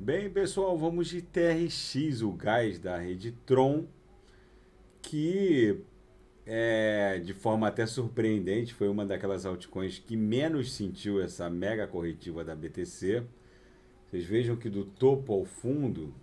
Bem, pessoal, vamos de TRX, o gás da rede Tron, que é, de forma até surpreendente foi uma daquelas altcoins que menos sentiu essa mega corretiva da BTC. Vocês vejam que do topo ao fundo,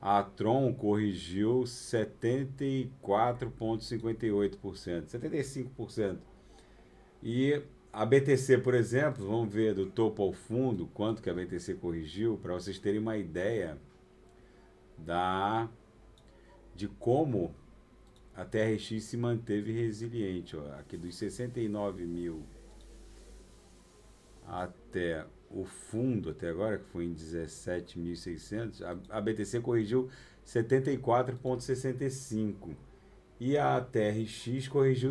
a Tron corrigiu 74,58%, 75%. E a BTC, por exemplo, vamos ver do topo ao fundo quanto que a BTC corrigiu para vocês terem uma ideia da de como a TRX se manteve resiliente, ó, aqui dos 69 mil até o fundo até agora que foi em 17.600, a, a BTC corrigiu 74.65 e a TRX corrigiu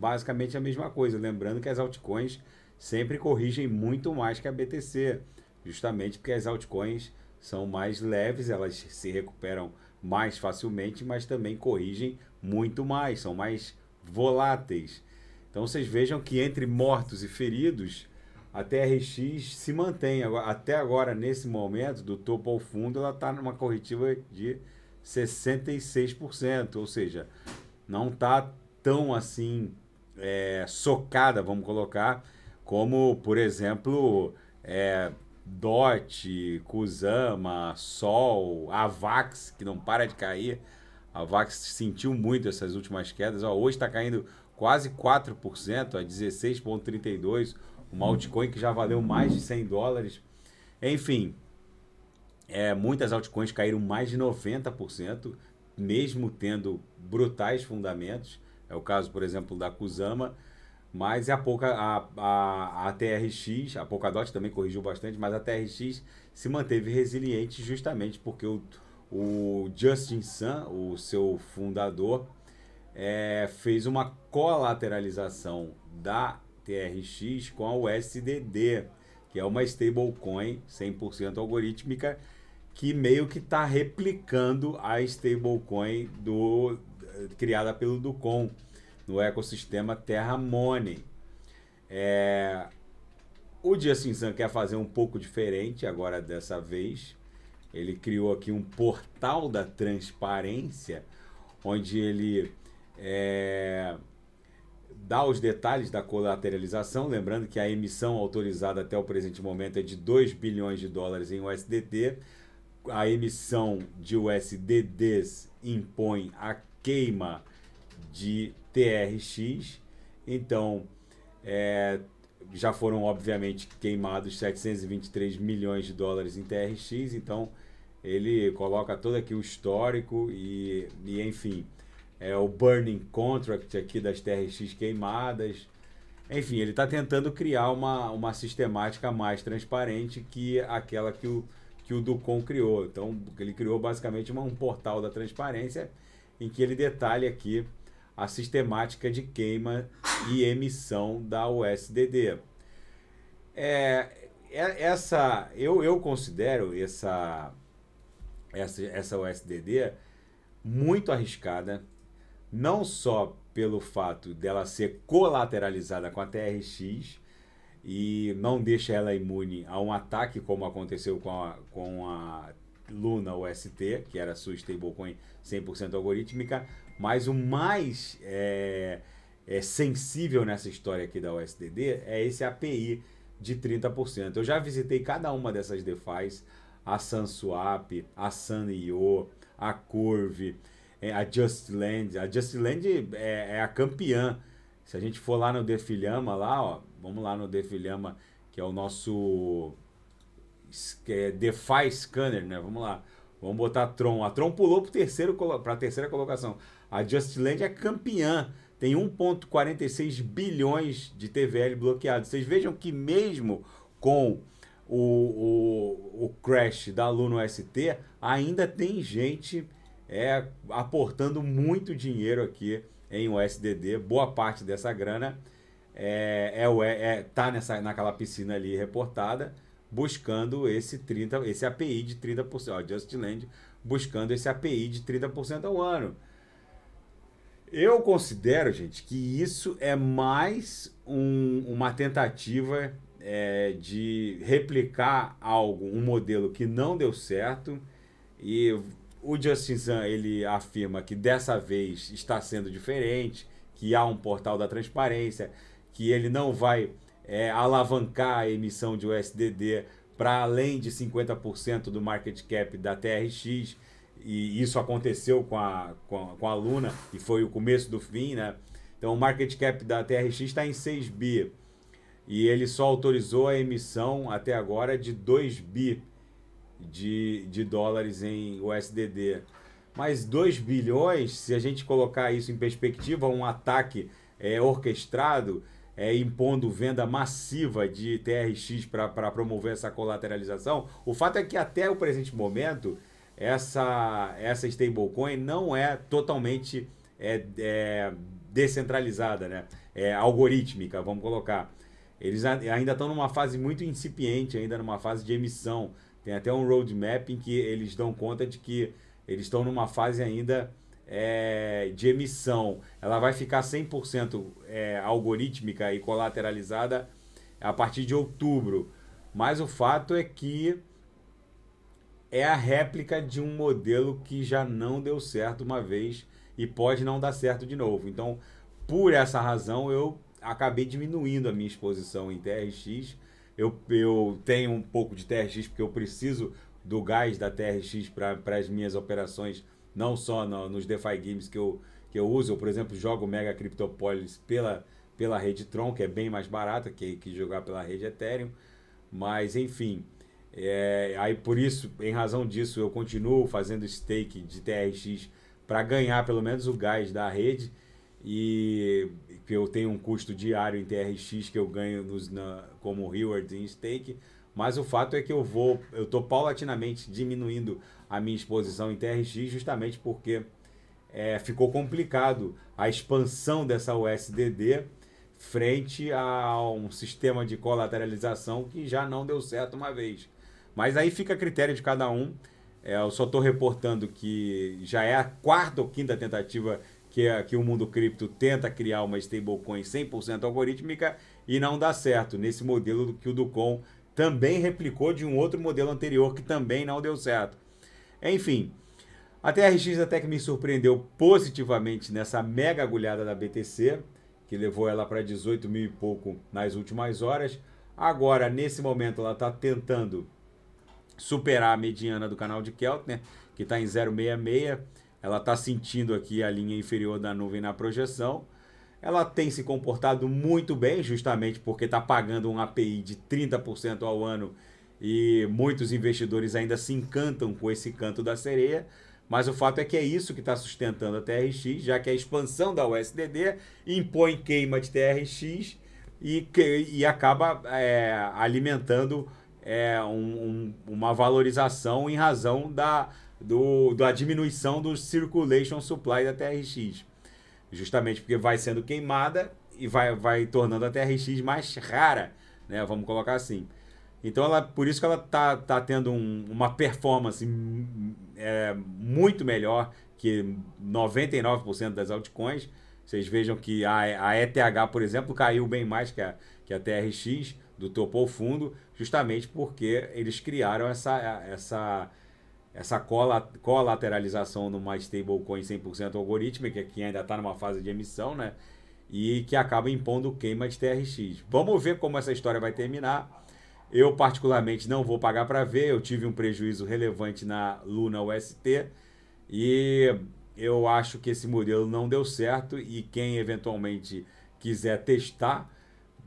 basicamente a mesma coisa. Lembrando que as altcoins sempre corrigem muito mais que a BTC, justamente porque as altcoins são mais leves, elas se recuperam mais facilmente, mas também corrigem muito mais, são mais voláteis. Então vocês vejam que entre mortos e feridos, a TRX se mantém. Até agora, nesse momento, do topo ao fundo, ela está numa corretiva de 66%, ou seja, não está tão assim é, socada, vamos colocar, como, por exemplo, é, DOT, Kusama, Sol, Avax, que não para de cair. A Avax sentiu muito essas últimas quedas. Ó, hoje está caindo quase 4%, a 16,32%. Uma altcoin que já valeu mais de 100 dólares. Enfim, é, muitas altcoins caíram mais de 90%, mesmo tendo brutais fundamentos. É o caso, por exemplo, da Kusama, mas é a, Polka, a, a, a TRX, a Polkadot também corrigiu bastante, mas a TRX se manteve resiliente justamente porque o, o Justin Sun, o seu fundador, é, fez uma colateralização da TRX com a USDD, que é uma stablecoin 100% algorítmica que meio que está replicando a stablecoin do, eh, criada pelo Ducom no ecossistema Terra Money. É, o Justin Sun quer fazer um pouco diferente agora dessa vez. Ele criou aqui um portal da transparência, onde ele é, dá os detalhes da colateralização, lembrando que a emissão autorizada até o presente momento é de 2 bilhões de dólares em USDT, a emissão de USDDs impõe a queima de TRX. Então, é, já foram obviamente queimados 723 milhões de dólares em TRX. Então, ele coloca todo aqui o histórico e, e enfim, é o burning contract aqui das TRX queimadas. Enfim, ele está tentando criar uma, uma sistemática mais transparente que aquela que o que o Ducon criou. Então, ele criou basicamente um portal da transparência em que ele detalha aqui a sistemática de queima e emissão da USDD. É, é, essa, eu, eu considero essa, essa, essa USDD muito arriscada, não só pelo fato dela ser colateralizada com a TRX, e não deixa ela imune a um ataque como aconteceu com a, com a Luna UST, que era sua stablecoin 100% algorítmica, mas o mais é, é, sensível nessa história aqui da USDD é esse API de 30%. Eu já visitei cada uma dessas DeFi's, a SunSwap, a SunIO, a Curve, é, a JustLand. A JustLand é, é a campeã se a gente for lá no Defilhama, lá, ó, vamos lá no Defilhama, que é o nosso é, DeFi Scanner, né? Vamos lá. Vamos botar a Tron. A Tron pulou para a terceira colocação. A Justland é campeã. Tem 1,46 bilhões de TVL bloqueados. Vocês vejam que mesmo com o, o, o crash da Aluno ST, ainda tem gente é, aportando muito dinheiro aqui em USDD, boa parte dessa grana é, é, é, é tá nessa, naquela piscina ali reportada, buscando esse 30, esse API de 30%, ó, Just Land buscando esse API de 30% ao ano. Eu considero, gente, que isso é mais um, uma tentativa é, de replicar algo, um modelo que não deu certo e o Justin Zan ele afirma que dessa vez está sendo diferente, que há um portal da transparência, que ele não vai é, alavancar a emissão de USDD para além de 50% do market cap da TRX. E isso aconteceu com a, com a, com, a, Luna e foi o começo do fim, né? Então o market cap da TRX está em 6 bi e ele só autorizou a emissão até agora de 2 bi de, de dólares em USDD. Mas 2 bilhões, se a gente colocar isso em perspectiva, um ataque é, orquestrado, é, impondo venda massiva de TRX para promover essa colateralização. O fato é que até o presente momento, essa, essa stablecoin não é totalmente é, é, descentralizada, né? é, algorítmica, vamos colocar. Eles ainda estão numa fase muito incipiente, ainda numa fase de emissão. Tem até um roadmap em que eles dão conta de que eles estão numa fase ainda é, de emissão. Ela vai ficar 100% é, algorítmica e colateralizada a partir de outubro. Mas o fato é que é a réplica de um modelo que já não deu certo uma vez e pode não dar certo de novo. Então, por essa razão, eu acabei diminuindo a minha exposição em TRX eu, eu tenho um pouco de TRX porque eu preciso do gás da TRX para as minhas operações, não só no, nos DeFi Games que eu, que eu uso. Eu, por exemplo, jogo Mega Cryptopolis pela, pela rede Tron, que é bem mais barata que, que jogar pela rede Ethereum. Mas, enfim, é, aí por isso, em razão disso, eu continuo fazendo stake de TRX para ganhar pelo menos o gás da rede. E porque eu tenho um custo diário em TRX que eu ganho nos, na, como reward em stake, mas o fato é que eu vou, eu estou paulatinamente diminuindo a minha exposição em TRX justamente porque é, ficou complicado a expansão dessa USDD frente a um sistema de colateralização que já não deu certo uma vez. Mas aí fica a critério de cada um. É, eu só estou reportando que já é a quarta ou quinta tentativa que, é, que o mundo cripto tenta criar uma stablecoin 100% algorítmica e não dá certo, nesse modelo que o Ducon também replicou de um outro modelo anterior que também não deu certo. Enfim, a TRX até que me surpreendeu positivamente nessa mega agulhada da BTC, que levou ela para 18 mil e pouco nas últimas horas. Agora, nesse momento, ela está tentando superar a mediana do canal de Keltner, que está em 0,66 ela está sentindo aqui a linha inferior da nuvem na projeção. Ela tem se comportado muito bem, justamente porque está pagando um API de 30% ao ano e muitos investidores ainda se encantam com esse canto da sereia. Mas o fato é que é isso que está sustentando a TRX, já que a expansão da USDD impõe queima de TRX e, e acaba é, alimentando é, um, um, uma valorização em razão da, do, da diminuição do circulation supply da TRX. Justamente porque vai sendo queimada e vai, vai tornando a TRX mais rara, né? Vamos colocar assim. Então, ela, por isso que ela tá, tá tendo um, uma performance hum, é, muito melhor que 99% das altcoins. Vocês vejam que a, a ETH, por exemplo, caiu bem mais que a, que a TRX do topo ao fundo, justamente porque eles criaram essa, essa essa colateralização numa stablecoin 100% algorítmica, que ainda está numa fase de emissão, né? E que acaba impondo queima de TRX. Vamos ver como essa história vai terminar. Eu, particularmente, não vou pagar para ver. Eu tive um prejuízo relevante na Luna UST e eu acho que esse modelo não deu certo. E quem eventualmente quiser testar,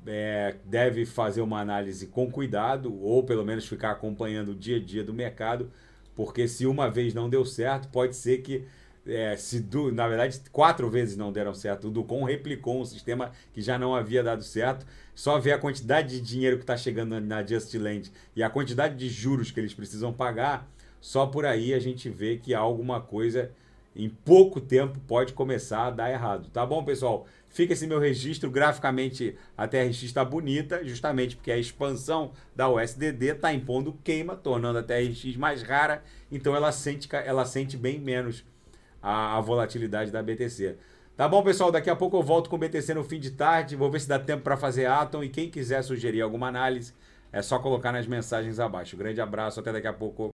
é, deve fazer uma análise com cuidado ou pelo menos ficar acompanhando o dia a dia do mercado porque se uma vez não deu certo, pode ser que. É, se do, na verdade, quatro vezes não deram certo. O Ducon replicou um sistema que já não havia dado certo. Só ver a quantidade de dinheiro que está chegando na Just Land e a quantidade de juros que eles precisam pagar, só por aí a gente vê que alguma coisa em pouco tempo pode começar a dar errado. Tá bom, pessoal? Fica esse meu registro, graficamente a TRX está bonita, justamente porque a expansão da USDD está impondo queima, tornando a TRX mais rara, então ela sente, ela sente bem menos a, a volatilidade da BTC. Tá bom, pessoal? Daqui a pouco eu volto com o BTC no fim de tarde. Vou ver se dá tempo para fazer Atom. E quem quiser sugerir alguma análise, é só colocar nas mensagens abaixo. Grande abraço, até daqui a pouco.